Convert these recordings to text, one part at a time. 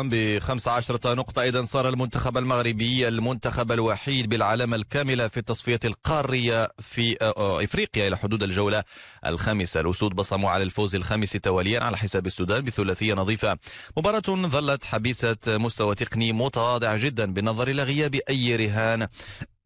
ب 15 نقطة إذا صار المنتخب المغربي المنتخب الوحيد بالعلامة الكاملة في التصفية القارية في آه، آه، إفريقيا إلى حدود الجولة الخامسة الأسود بصموا على الفوز الخامس تواليا على حساب السودان بثلاثية نظيفة مباراة ظلت حبيسة مستوى تقني متواضع جدا بالنظر إلى غياب أي رهان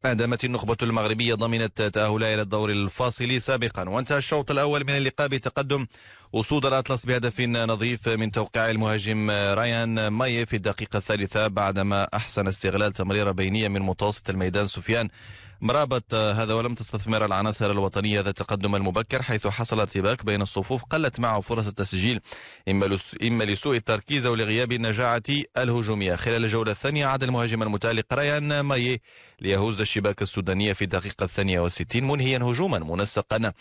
أدمت النخبة المغربية ضمنت تأهلها إلى الدور الفاصل سابقا وانتهى الشوط الأول من اللقاء بتقدم وصول الأطلس بهدف نظيف من توقيع المهاجم رايان ماي في الدقيقة الثالثة بعدما أحسن استغلال تمريرة بينية من متوسط الميدان سفيان مرابط هذا ولم تستثمر العناصر الوطنية ذات التقدم المبكر حيث حصل ارتباك بين الصفوف قلت معه فرص التسجيل إما لسوء التركيز أو لغياب النجاعة الهجومية خلال الجولة الثانية عاد المهاجم المتألق ريان ماي ليهز الشباك السودانية في الدقيقة الثانية والستين منهيا هجوما منسقا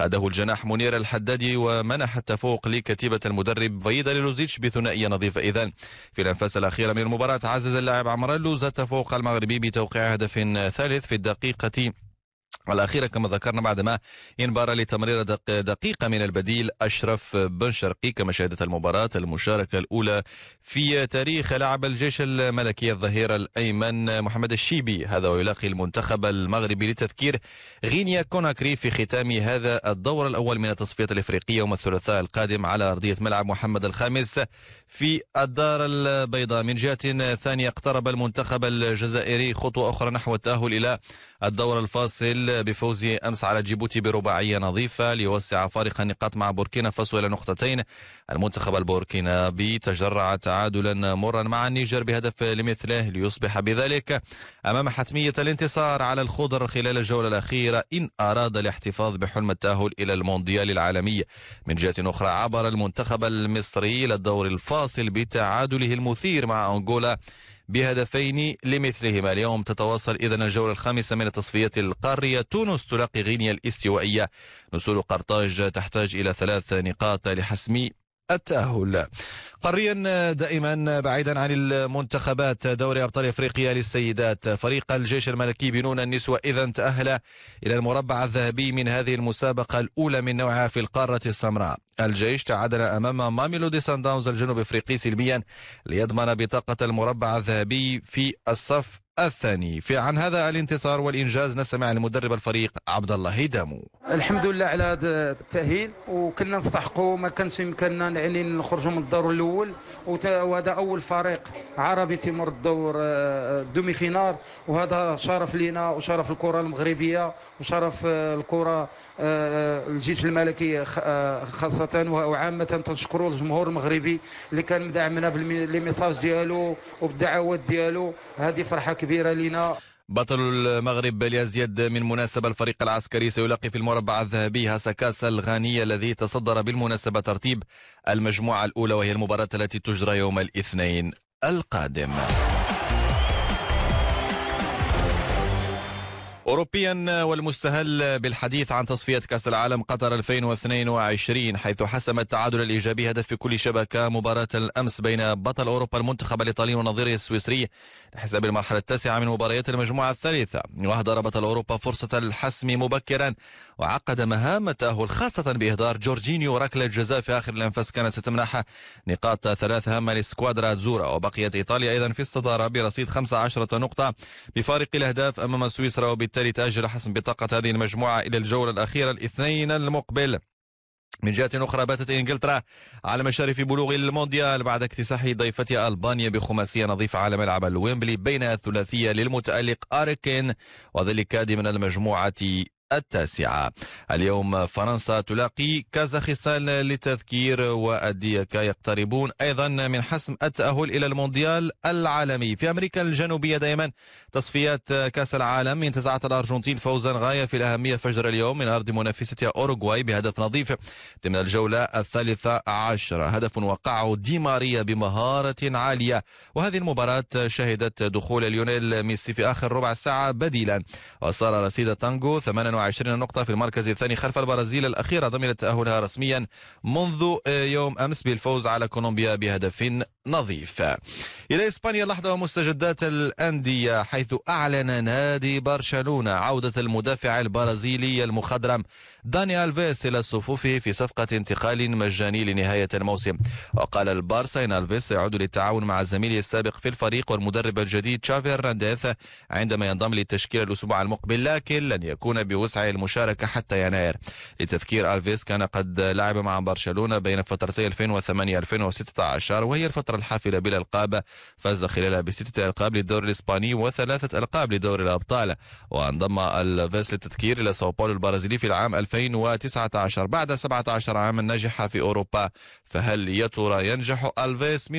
قاده الجناح منير الحدادي ومنح حتى فوق لكتيبة المدرب فيدا لوزيتش بثنائية نظيفة إذا في الأنفاس الأخيرة من المباراة عزز اللاعب عمران لوز التفوق المغربي بتوقيع هدف ثالث في الدقيقة والأخيرة كما ذكرنا بعدما انبار لتمرير دقيقة من البديل أشرف بن شرقي كما شهدت المباراة المشاركة الأولى في تاريخ لعب الجيش الملكي الظهير الأيمن محمد الشيبي هذا ويلاقي المنتخب المغربي لتذكير غينيا كوناكري في ختام هذا الدور الأول من التصفية الإفريقية يوم الثلاثاء القادم على أرضية ملعب محمد الخامس في الدار البيضاء من جهة ثانية اقترب المنتخب الجزائري خطوة أخرى نحو التأهل إلى الدور الفاصل بفوز أمس على جيبوتي برباعية نظيفة ليوسع فارق النقاط مع بوركينا فاسو إلى نقطتين المنتخب البوركينابي تجرع تعادلا مرا مع النيجر بهدف لمثله ليصبح بذلك أمام حتمية الانتصار على الخضر خلال الجولة الأخيرة إن أراد الاحتفاظ بحلم التأهل إلى المونديال العالمي من جهة أخرى عبر المنتخب المصري للدور الفاصل بتعادله المثير مع أنغولا بهدفين لمثلهما اليوم تتواصل إذا الجولة الخامسة من التصفيات القارية تونس تلاقي غينيا الاستوائية نسول قرطاج تحتاج إلى ثلاث نقاط لحسم التأهل قريا دائما بعيدا عن المنتخبات دوري ابطال افريقيا للسيدات فريق الجيش الملكي بنون النسوة اذا تأهل الى المربع الذهبي من هذه المسابقة الاولى من نوعها في القارة السمراء الجيش تعادل امام ماميلودي سان داونز الجنوب افريقي سلبيا ليضمن بطاقة المربع الذهبي في الصف الثاني في عن هذا الانتصار والإنجاز نستمع لمدرب الفريق عبد الله هيدامو الحمد لله على هذا التأهيل وكنا نستحقوا ما كانش يمكننا يعني نخرجوا من الدور الأول وهذا أول فريق عربي تيمر الدور آه، آه، دومي فينال وهذا شرف لنا وشرف الكرة المغربية وشرف آه، الكرة الجيش الملكي خاصة وعامة تنشكروا الجمهور المغربي اللي كان مدعمنا بالميساج ديالو وبالدعوات ديالو هذه فرحة كبيرة كبيرة لنا بطل المغرب ليزيد من مناسبة الفريق العسكري سيلاقي في المربع الذهبي هاساكاسا الغانية الذي تصدر بالمناسبة ترتيب المجموعة الأولى وهي المباراة التي تجرى يوم الاثنين القادم أوروبيا والمستهل بالحديث عن تصفية كأس العالم قطر 2022 حيث حسم التعادل الإيجابي هدف في كل شبكة مباراة الأمس بين بطل أوروبا المنتخب الإيطالي ونظيره السويسري لحساب المرحلة التاسعة من مباريات المجموعة الثالثة وأهدر بطل أوروبا فرصة الحسم مبكرا وعقد مهام التأهل خاصة بإهدار جورجينيو ركلة جزاء في آخر الأنفاس كانت ستمنح نقاط ثلاث هامة لسكوادرا زورا وبقيت إيطاليا أيضا في الصدارة برصيد 15 نقطة بفارق الأهداف أمام سويسرا وبالتالي وبالتالي تأجل حسم بطاقة هذه المجموعة إلى الجولة الأخيرة الاثنين المقبل من جهة أخرى باتت إنجلترا على مشارف بلوغ المونديال بعد اكتساح ضيفتها ألبانيا بخماسية نظيفة على ملعب الويمبلي بينها الثلاثية للمتألق أريكين وذلك ضمن المجموعة التاسعة اليوم فرنسا تلاقي كازاخستان للتذكير والديكا يقتربون أيضا من حسم التأهل إلى المونديال العالمي في أمريكا الجنوبية دائما تصفيات كأس العالم انتزعت الأرجنتين فوزا غاية في الأهمية فجر اليوم من أرض منافستها أوروغواي بهدف نظيف ضمن الجولة الثالثة عشرة هدف وقعه ديماريا بمهارة عالية وهذه المباراة شهدت دخول ليونيل ميسي في آخر ربع ساعة بديلا وصار رصيد تانجو ثمان 22 نقطة في المركز الثاني خلف البرازيل الأخيرة ضمنت تأهلها رسميا منذ آه، يوم أمس بالفوز على كولومبيا بهدف نظيف إلى إسبانيا لحظة ومستجدات الأندية حيث أعلن نادي برشلونة عودة المدافع البرازيلي المخضرم داني ألفيس إلى صفوفه في صفقة انتقال مجاني لنهاية الموسم وقال البارسا إن ألفيس يعود للتعاون مع زميله السابق في الفريق والمدرب الجديد تشافير رانديث عندما ينضم للتشكيل الأسبوع المقبل لكن لن يكون بوسع وسعي المشاركة حتى يناير لتذكير ألفيس كان قد لعب مع برشلونة بين فترتي 2008 2016 وهي الفترة الحافلة بالألقاب فاز خلالها بستة ألقاب للدوري الإسباني وثلاثة ألقاب لدوري الأبطال وانضم ألفيس للتذكير إلى ساو باولو البرازيلي في العام 2019 بعد 17 عاما نجح في أوروبا فهل يا ترى ينجح ألفيس من